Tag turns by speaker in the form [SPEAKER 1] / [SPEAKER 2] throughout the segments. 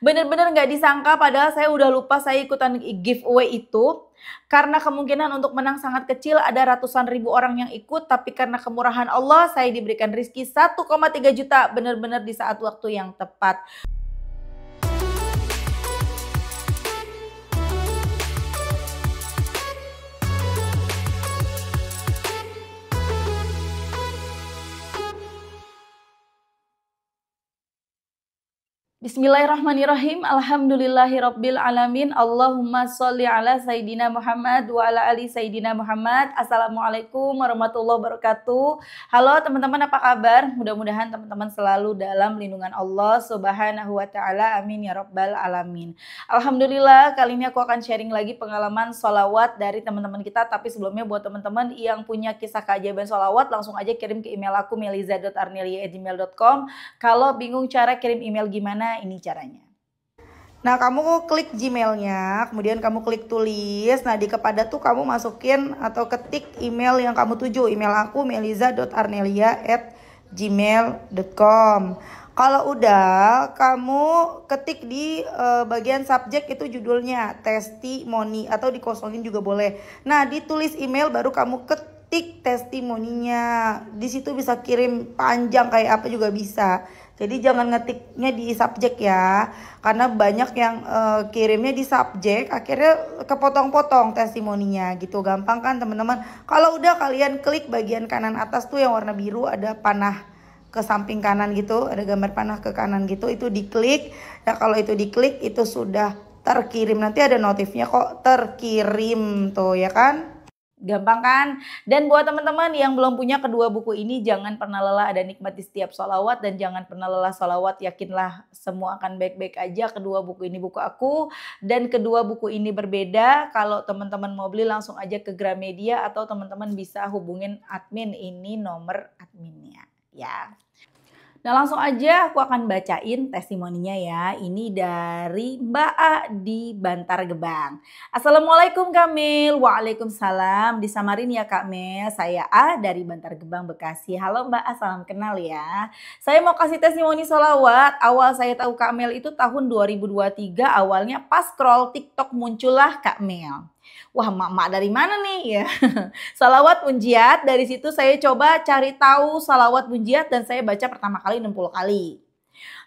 [SPEAKER 1] bener-bener nggak disangka padahal saya udah lupa saya ikutan giveaway itu karena kemungkinan untuk menang sangat kecil ada ratusan ribu orang yang ikut tapi karena kemurahan Allah saya diberikan rizki 1,3 juta benar-benar di saat waktu yang tepat. Bismillahirrahmanirrahim. Alhamdulillahirabbil alamin. Allahumma sholli ala sayidina Muhammad wa ala ali sayidina Muhammad. Assalamualaikum warahmatullahi wabarakatuh. Halo teman-teman, apa kabar? Mudah-mudahan teman-teman selalu dalam lindungan Allah Subhanahu wa taala. Amin ya rabbal alamin. Alhamdulillah, kali ini aku akan sharing lagi pengalaman sholawat dari teman-teman kita, tapi sebelumnya buat teman-teman yang punya kisah keajaiban sholawat langsung aja kirim ke email aku meliza.arnelia@gmail.com. Kalau bingung cara kirim email gimana ini caranya. Nah, kamu klik Gmailnya, kemudian kamu klik tulis. Nah, di kepada tuh kamu masukin atau ketik email yang kamu tuju. Email aku meliza.arnelia@gmail.com. Kalau udah, kamu ketik di uh, bagian subjek itu judulnya testimoni atau dikosongin juga boleh. Nah, ditulis email baru kamu ketik testimoninya. Di situ bisa kirim panjang kayak apa juga bisa. Jadi jangan ngetiknya di subjek ya, karena banyak yang uh, kirimnya di subjek, akhirnya kepotong-potong testimoninya gitu. Gampang kan teman-teman? Kalau udah kalian klik bagian kanan atas tuh yang warna biru ada panah ke samping kanan gitu, ada gambar panah ke kanan gitu, itu diklik. Nah kalau itu diklik itu sudah terkirim nanti ada notifnya kok terkirim tuh ya kan? Gampang kan? Dan buat teman-teman yang belum punya kedua buku ini, jangan pernah lelah ada nikmat di setiap sholawat Dan jangan pernah lelah sholawat, yakinlah semua akan baik-baik aja. Kedua buku ini buku aku. Dan kedua buku ini berbeda. Kalau teman-teman mau beli langsung aja ke Gramedia atau teman-teman bisa hubungin admin ini nomor adminnya. Ya. Nah langsung aja aku akan bacain testimoninya ya. Ini dari Mbak A di Bantar Gebang. Assalamualaikum Kamil. Waalaikumsalam. di Disamarin ya Kak Mel. Saya A dari Bantar Gebang Bekasi. Halo Mbak A, salam kenal ya. Saya mau kasih testimoni solawat. Awal saya tahu Kak Mel itu tahun 2023. Awalnya pas scroll TikTok muncullah Kak Mel wah mak-mak dari mana nih ya. salawat munjiat dari situ saya coba cari tahu salawat munjiat dan saya baca pertama kali 60 kali.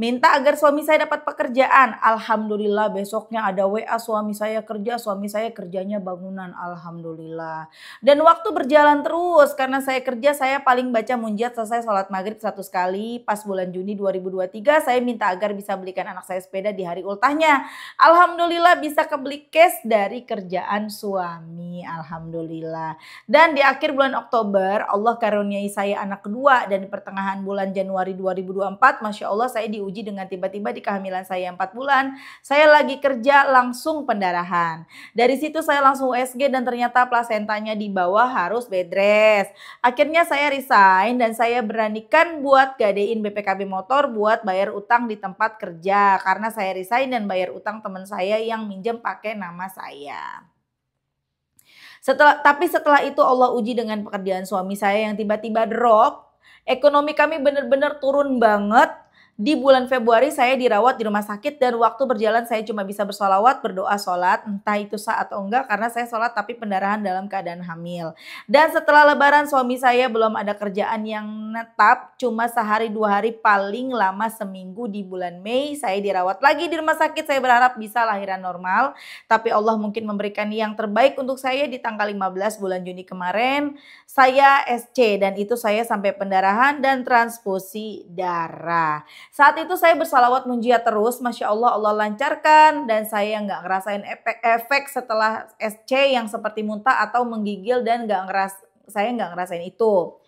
[SPEAKER 1] Minta agar suami saya dapat pekerjaan. Alhamdulillah besoknya ada WA suami saya kerja, suami saya kerjanya bangunan. Alhamdulillah. Dan waktu berjalan terus karena saya kerja saya paling baca munjat selesai sholat maghrib satu kali. Pas bulan Juni 2023 saya minta agar bisa belikan anak saya sepeda di hari ultahnya. Alhamdulillah bisa kebeli cash dari kerjaan suami. Alhamdulillah. Dan di akhir bulan Oktober Allah karuniai saya anak kedua dan di pertengahan bulan Januari 2024 Masya Allah saya di diuji dengan tiba-tiba di kehamilan saya 4 bulan, saya lagi kerja langsung pendarahan. Dari situ saya langsung USG dan ternyata plasentanya di bawah harus bedres. Akhirnya saya resign dan saya beranikan buat gadein BPKB motor buat bayar utang di tempat kerja karena saya resign dan bayar utang teman saya yang minjem pakai nama saya. Setelah tapi setelah itu Allah uji dengan pekerjaan suami saya yang tiba-tiba drop, ekonomi kami benar-benar turun banget di bulan Februari saya dirawat di rumah sakit dan waktu berjalan saya cuma bisa bersolawat, berdoa sholat, entah itu saat atau enggak karena saya sholat tapi pendarahan dalam keadaan hamil. Dan setelah lebaran suami saya belum ada kerjaan yang netap, cuma sehari dua hari paling lama seminggu di bulan Mei saya dirawat lagi di rumah sakit. Saya berharap bisa lahiran normal, tapi Allah mungkin memberikan yang terbaik untuk saya di tanggal 15 bulan Juni kemarin. Saya SC dan itu saya sampai pendarahan dan transfusi darah. Saat itu saya bersalawat munjia terus, Masya Allah Allah lancarkan dan saya nggak ngerasain efek, efek setelah SC yang seperti muntah atau menggigil dan nggak ngeras, saya nggak ngerasain itu.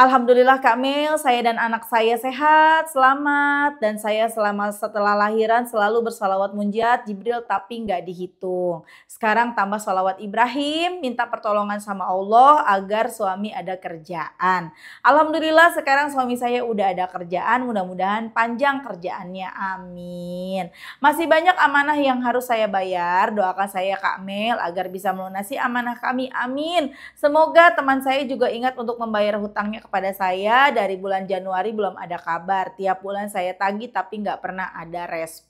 [SPEAKER 1] Alhamdulillah Kak Mel, saya dan anak saya sehat, selamat, dan saya selama setelah lahiran selalu bersalawat munjat, Jibril tapi nggak dihitung. Sekarang tambah salawat Ibrahim, minta pertolongan sama Allah agar suami ada kerjaan. Alhamdulillah sekarang suami saya udah ada kerjaan, mudah-mudahan panjang kerjaannya, amin. Masih banyak amanah yang harus saya bayar, doakan saya Kak Mel agar bisa melunasi amanah kami, amin. Semoga teman saya juga ingat untuk membayar hutangnya kepada saya dari bulan Januari belum ada kabar. Tiap bulan saya tagih tapi nggak pernah ada respon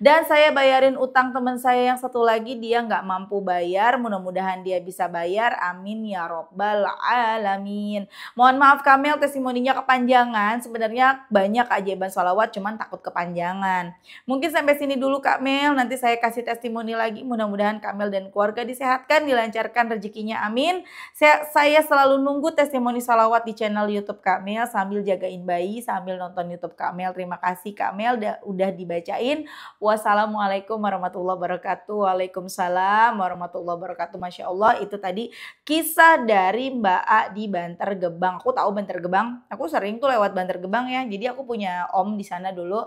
[SPEAKER 1] dan saya bayarin utang teman saya yang satu lagi dia nggak mampu bayar. Mudah-mudahan dia bisa bayar. Amin ya robbal alamin. Mohon maaf Kamel testimoninya kepanjangan. Sebenarnya banyak ajaiban salawat cuman takut kepanjangan. Mungkin sampai sini dulu Kak Mel. Nanti saya kasih testimoni lagi. Mudah-mudahan Kamel dan keluarga disehatkan, dilancarkan rezekinya. Amin. Saya, saya selalu nunggu testimoni salawat di channel YouTube Kak Mel sambil jagain bayi, sambil nonton YouTube Kak Mel. Terima kasih Kak Mel udah di dibacain. Wassalamualaikum warahmatullahi wabarakatuh. Waalaikumsalam warahmatullahi wabarakatuh. Masya Allah itu tadi kisah dari Mbak A di Bantar Gebang. Aku tahu Bantar Gebang. Aku sering tuh lewat Bantar Gebang ya. Jadi aku punya om di sana dulu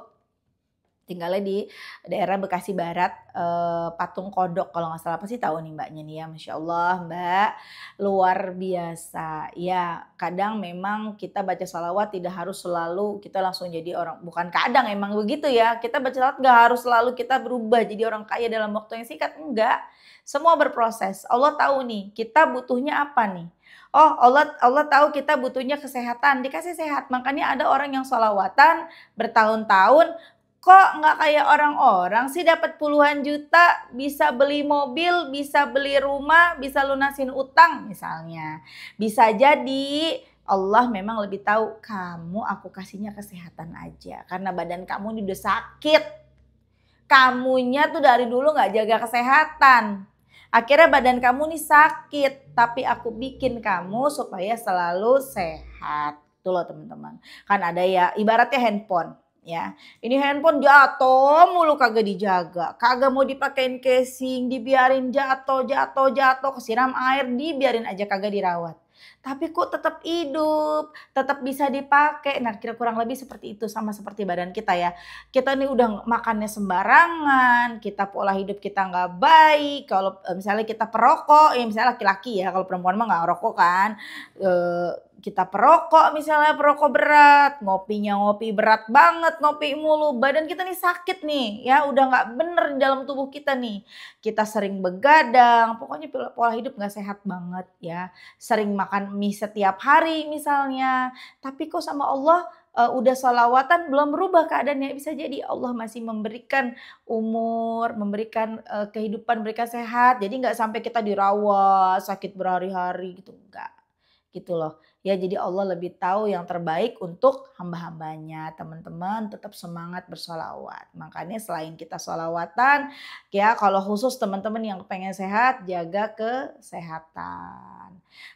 [SPEAKER 1] tinggalnya di daerah Bekasi Barat eh, Patung Kodok kalau nggak salah pasti tahu nih mbaknya nih ya Masya Allah mbak luar biasa ya kadang memang kita baca salawat tidak harus selalu kita langsung jadi orang bukan kadang emang begitu ya kita baca salawat nggak harus selalu kita berubah jadi orang kaya dalam waktu yang singkat enggak semua berproses Allah tahu nih kita butuhnya apa nih Oh Allah Allah tahu kita butuhnya kesehatan dikasih sehat makanya ada orang yang sholawatan bertahun-tahun kok nggak kayak orang-orang sih dapat puluhan juta bisa beli mobil, bisa beli rumah, bisa lunasin utang misalnya. Bisa jadi Allah memang lebih tahu kamu aku kasihnya kesehatan aja karena badan kamu ini udah sakit. Kamunya tuh dari dulu nggak jaga kesehatan. Akhirnya badan kamu nih sakit, tapi aku bikin kamu supaya selalu sehat. Tuh loh teman-teman. Kan ada ya ibaratnya handphone ya. Ini handphone jatuh mulu kagak dijaga, kagak mau dipakein casing, dibiarin jatuh, jatuh, jatuh, kesiram air, dibiarin aja kagak dirawat. Tapi kok tetap hidup, tetap bisa dipakai. Nah, kira kurang lebih seperti itu sama seperti badan kita ya. Kita ini udah makannya sembarangan, kita pola hidup kita nggak baik. Kalau eh, misalnya kita perokok, ya misalnya laki-laki ya, kalau perempuan mah nggak rokok kan. E kita perokok misalnya perokok berat, ngopinya ngopi berat banget, ngopi mulu, badan kita nih sakit nih, ya udah nggak bener di dalam tubuh kita nih. Kita sering begadang, pokoknya pola hidup nggak sehat banget ya. Sering makan mie setiap hari misalnya, tapi kok sama Allah uh, udah salawatan belum berubah keadaannya bisa jadi Allah masih memberikan umur memberikan uh, kehidupan mereka sehat jadi nggak sampai kita dirawat sakit berhari-hari gitu gitu loh. Ya jadi Allah lebih tahu yang terbaik untuk hamba-hambanya. Teman-teman tetap semangat bersolawat. Makanya selain kita solawatan, ya kalau khusus teman-teman yang pengen sehat, jaga kesehatan.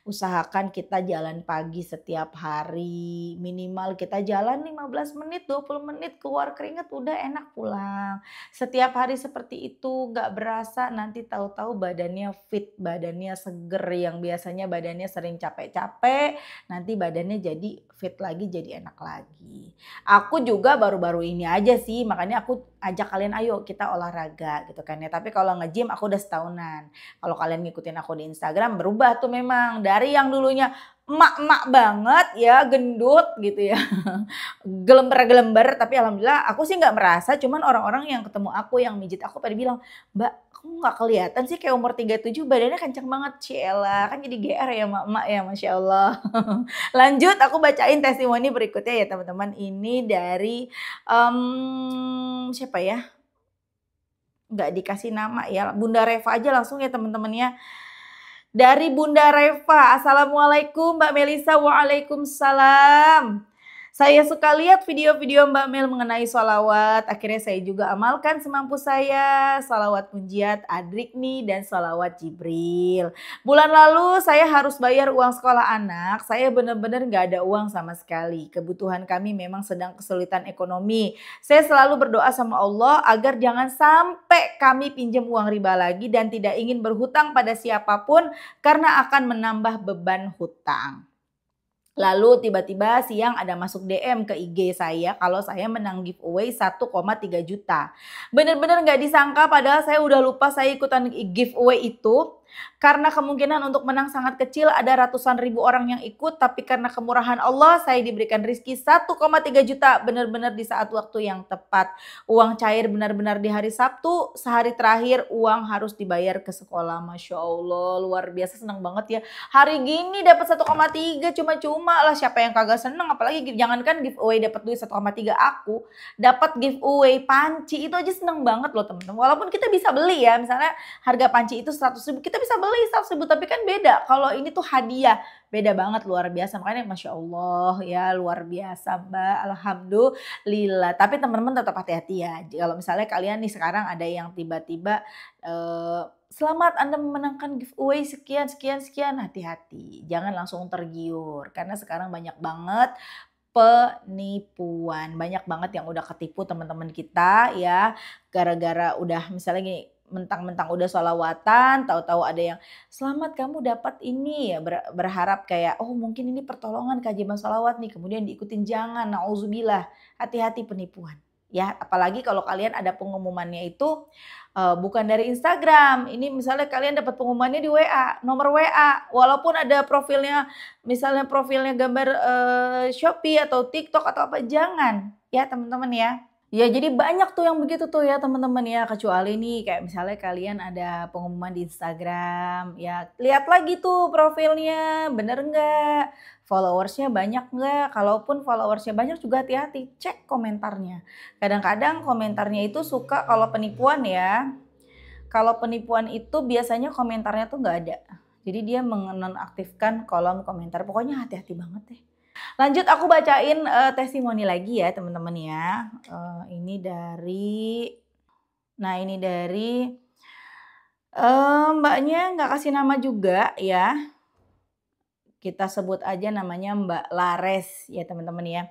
[SPEAKER 1] Usahakan kita jalan pagi setiap hari, minimal kita jalan 15 menit, 20 menit, keluar keringat udah enak pulang. Setiap hari seperti itu gak berasa nanti tahu-tahu badannya fit, badannya seger yang biasanya badannya sering capek-capek, nanti badannya jadi fit lagi, jadi enak lagi. Aku juga baru-baru ini aja sih, makanya aku ajak kalian ayo kita olahraga gitu kan ya. Tapi kalau nge-gym aku udah setahunan. Kalau kalian ngikutin aku di Instagram berubah tuh memang dari yang dulunya emak-emak banget ya gendut gitu ya gelember-gelember tapi alhamdulillah aku sih nggak merasa cuman orang-orang yang ketemu aku yang mijit aku pada bilang mbak aku nggak kelihatan sih kayak umur 37 badannya kencang banget Ciela kan jadi GR ya mak-mak ya Masya Allah lanjut aku bacain testimoni berikutnya ya teman-teman ini dari um, siapa ya nggak dikasih nama ya Bunda Reva aja langsung ya teman-temannya dari Bunda Reva Assalamualaikum Mbak Melisa Waalaikumsalam saya suka lihat video-video Mbak Mel mengenai sholawat. Akhirnya saya juga amalkan semampu saya. Sholawat Punjiat, Adrikni, dan sholawat Jibril. Bulan lalu saya harus bayar uang sekolah anak. Saya benar-benar gak ada uang sama sekali. Kebutuhan kami memang sedang kesulitan ekonomi. Saya selalu berdoa sama Allah agar jangan sampai kami pinjam uang riba lagi dan tidak ingin berhutang pada siapapun karena akan menambah beban hutang. Lalu tiba-tiba siang ada masuk DM ke IG saya kalau saya menang giveaway 1,3 juta. Bener-bener gak disangka padahal saya udah lupa saya ikutan giveaway itu karena kemungkinan untuk menang sangat kecil, ada ratusan ribu orang yang ikut, tapi karena kemurahan Allah, saya diberikan rizki 1,3 juta benar-benar di saat waktu yang tepat. Uang cair benar-benar di hari Sabtu, sehari terakhir uang harus dibayar ke sekolah. Masya Allah, luar biasa, senang banget ya. Hari gini dapat 1,3 cuma-cuma lah, siapa yang kagak senang, apalagi jangankan giveaway dapat duit 1,3 aku, dapat giveaway panci, itu aja senang banget loh teman-teman. Walaupun kita bisa beli ya, misalnya harga panci itu 100 ribu, kita bisa beli staff seribu tapi kan beda. Kalau ini tuh hadiah, beda banget luar biasa. Makanya masya Allah ya luar biasa mbak. Alhamdulillah. Tapi teman-teman tetap hati-hati ya. Kalau misalnya kalian nih sekarang ada yang tiba-tiba eh, selamat Anda memenangkan giveaway sekian sekian sekian hati-hati. Jangan langsung tergiur karena sekarang banyak banget penipuan. Banyak banget yang udah ketipu teman-teman kita ya gara-gara udah misalnya gini mentang-mentang udah sholawatan, tahu-tahu ada yang selamat kamu dapat ini ya berharap kayak oh mungkin ini pertolongan kajian sholawat nih kemudian diikutin jangan nauzubillah hati-hati penipuan ya apalagi kalau kalian ada pengumumannya itu uh, bukan dari Instagram ini misalnya kalian dapat pengumumannya di WA nomor WA walaupun ada profilnya misalnya profilnya gambar uh, Shopee atau TikTok atau apa jangan ya teman-teman ya Ya jadi banyak tuh yang begitu tuh ya teman-teman ya kecuali nih kayak misalnya kalian ada pengumuman di Instagram ya lihat lagi tuh profilnya bener nggak followersnya banyak nggak kalaupun followersnya banyak juga hati-hati cek komentarnya kadang-kadang komentarnya itu suka kalau penipuan ya kalau penipuan itu biasanya komentarnya tuh nggak ada jadi dia menonaktifkan kolom komentar pokoknya hati-hati banget deh Lanjut aku bacain uh, testimoni lagi ya teman-teman ya. Uh, ini dari, nah ini dari uh, mbaknya nggak kasih nama juga ya kita sebut aja namanya Mbak Lares ya teman-teman ya.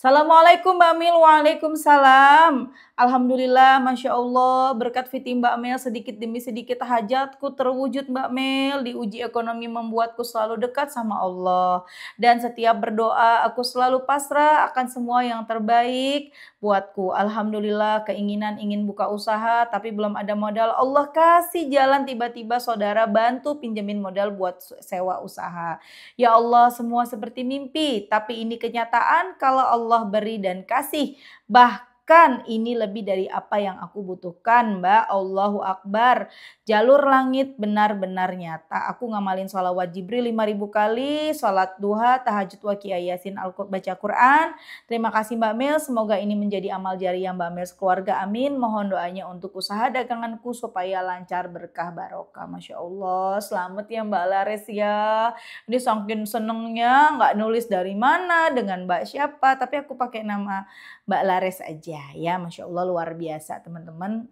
[SPEAKER 1] Assalamualaikum Mbak Mil, waalaikumsalam. Alhamdulillah, Masya Allah, berkat fiti Mbak Mel sedikit demi sedikit hajatku terwujud Mbak Mel. Diuji ekonomi membuatku selalu dekat sama Allah. Dan setiap berdoa aku selalu pasrah akan semua yang terbaik buatku. Alhamdulillah keinginan ingin buka usaha tapi belum ada modal. Allah kasih jalan tiba-tiba saudara bantu pinjemin modal buat sewa usaha. Ya Allah, semua seperti mimpi, tapi ini kenyataan kalau Allah beri dan kasih. Bahkan bahkan ini lebih dari apa yang aku butuhkan mbak Allahu Akbar jalur langit benar-benar nyata aku ngamalin sholawat Jibril 5000 kali sholat duha tahajud wa yasin al baca Quran terima kasih mbak Mel semoga ini menjadi amal jari yang mbak Mel keluarga amin mohon doanya untuk usaha daganganku supaya lancar berkah barokah Masya Allah selamat ya mbak Lares ya ini saking senengnya nggak nulis dari mana dengan mbak siapa tapi aku pakai nama Mbak laris aja ya. Masya Allah luar biasa teman-teman.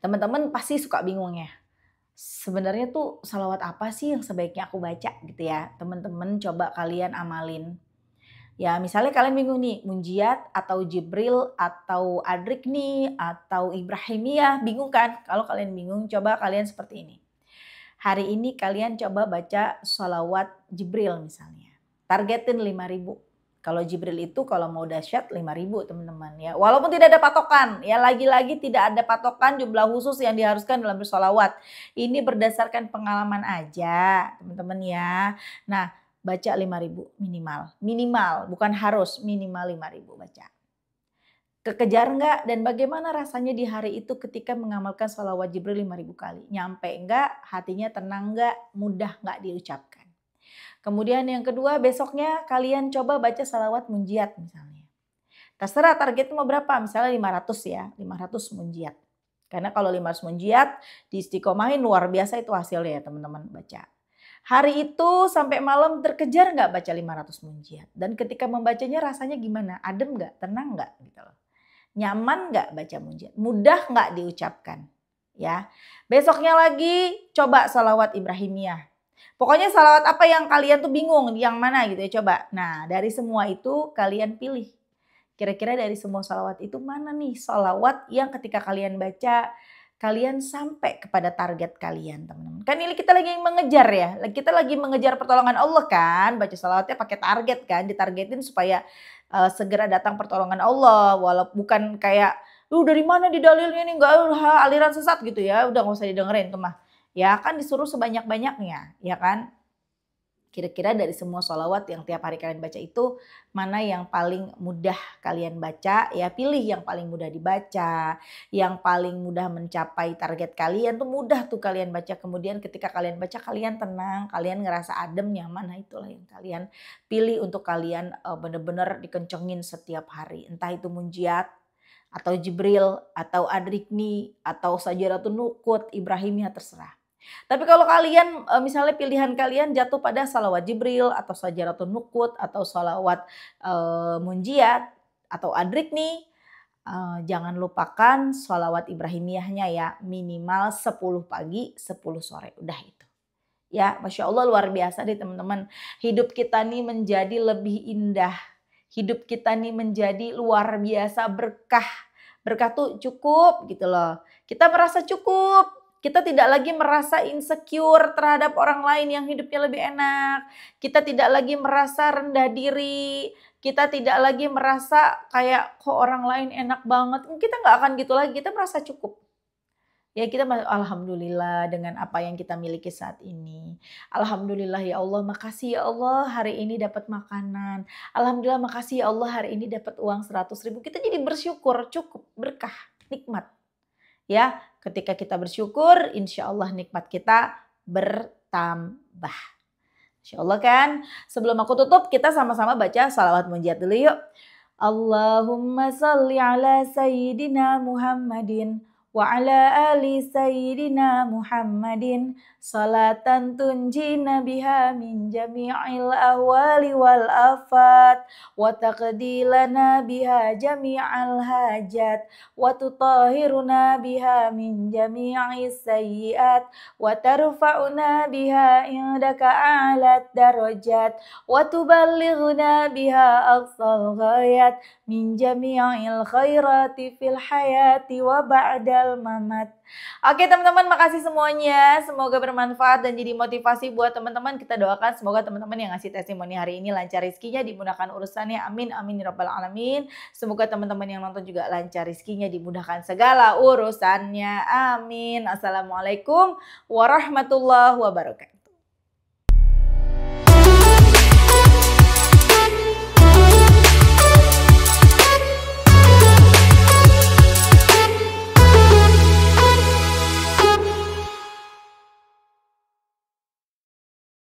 [SPEAKER 1] Teman-teman pasti suka bingung ya. Sebenarnya tuh salawat apa sih yang sebaiknya aku baca gitu ya. Teman-teman coba kalian amalin. Ya misalnya kalian bingung nih Munjiat atau Jibril atau Adrik nih atau Ibrahimiyah bingung kan? Kalau kalian bingung coba kalian seperti ini. Hari ini kalian coba baca sholawat Jibril misalnya. Targetin 5000 kalau Jibril itu kalau mau dahsyat ribu teman-teman ya. Walaupun tidak ada patokan ya lagi-lagi tidak ada patokan jumlah khusus yang diharuskan dalam bersolawat. Ini berdasarkan pengalaman aja teman-teman ya. Nah baca ribu minimal. Minimal bukan harus minimal ribu baca. Kekejar enggak dan bagaimana rasanya di hari itu ketika mengamalkan sholawat Jibril 5000 kali? Nyampe enggak? Hatinya tenang enggak? Mudah enggak diucapkan? Kemudian yang kedua besoknya kalian coba baca salawat munjiat misalnya. Terserah target mau berapa, misalnya 500 ya, 500 munjiat. Karena kalau 500 munjiat di istiqomahin luar biasa itu hasilnya ya teman-teman baca. Hari itu sampai malam terkejar nggak baca 500 munjiat? Dan ketika membacanya rasanya gimana? Adem nggak? Tenang nggak? Gitu loh. Nyaman nggak baca munjiat? Mudah nggak diucapkan? Ya, besoknya lagi coba salawat Ibrahimiyah Pokoknya salawat apa yang kalian tuh bingung, yang mana gitu ya coba. Nah dari semua itu kalian pilih. Kira-kira dari semua salawat itu mana nih salawat yang ketika kalian baca kalian sampai kepada target kalian teman-teman. Kan ini kita lagi mengejar ya, kita lagi mengejar pertolongan Allah kan. Baca salawatnya pakai target kan, ditargetin supaya uh, segera datang pertolongan Allah. Walaupun bukan kayak, lu dari mana di dalilnya ini enggak aliran sesat gitu ya, udah nggak usah didengerin tuh mah Ya kan disuruh sebanyak-banyaknya, ya kan? Kira-kira dari semua sholawat yang tiap hari kalian baca itu, mana yang paling mudah kalian baca, ya pilih yang paling mudah dibaca, yang paling mudah mencapai target kalian, tuh mudah tuh kalian baca. Kemudian ketika kalian baca, kalian tenang, kalian ngerasa adem, nyaman, nah itulah yang kalian pilih untuk kalian eh, bener-bener dikencengin setiap hari. Entah itu munjiat, atau Jibril, atau Adrikni, atau Sajaratun Nukut, ibrahimnya terserah. Tapi kalau kalian e, misalnya pilihan kalian jatuh pada salawat Jibril atau sajaratun nukut atau salawat e, munjiat atau adrik nih Uh, jangan lupakan salawat Ibrahimiyahnya ya minimal 10 pagi 10 sore udah itu ya Masya Allah luar biasa deh teman-teman hidup kita nih menjadi lebih indah hidup kita nih menjadi luar biasa berkah berkah tuh cukup gitu loh kita merasa cukup kita tidak lagi merasa insecure terhadap orang lain yang hidupnya lebih enak. Kita tidak lagi merasa rendah diri. Kita tidak lagi merasa kayak kok orang lain enak banget. Kita nggak akan gitu lagi. Kita merasa cukup. Ya kita alhamdulillah dengan apa yang kita miliki saat ini. Alhamdulillah ya Allah, makasih ya Allah hari ini dapat makanan. Alhamdulillah makasih ya Allah hari ini dapat uang 100 ribu. Kita jadi bersyukur, cukup, berkah, nikmat. Ya, ketika kita bersyukur, insya Allah nikmat kita bertambah. Insya Allah kan. Sebelum aku tutup, kita sama-sama baca salawat munjiat dulu yuk. Allahumma salli ala sayyidina Muhammadin Wa ala ali sayyidina muhammadin Salatan tunji nabiha min awali wal afad Wa taqdila nabiha jami'al hajat Wa tutahiru nabiha min jami'i sayyiat Wa tarfa'u nabiha indaka alat darajat Wa tubaligu nabiha aksal ghayat Min jami'il khairati Abdal Mamat. Oke teman-teman makasih semuanya. Semoga bermanfaat dan jadi motivasi buat teman-teman. Kita doakan semoga teman-teman yang ngasih testimoni hari ini lancar rizkinya, dimudahkan urusannya. Amin, amin, ya robbal alamin. Semoga teman-teman yang nonton juga lancar rizkinya, dimudahkan segala urusannya. Amin. Assalamualaikum warahmatullahi wabarakatuh.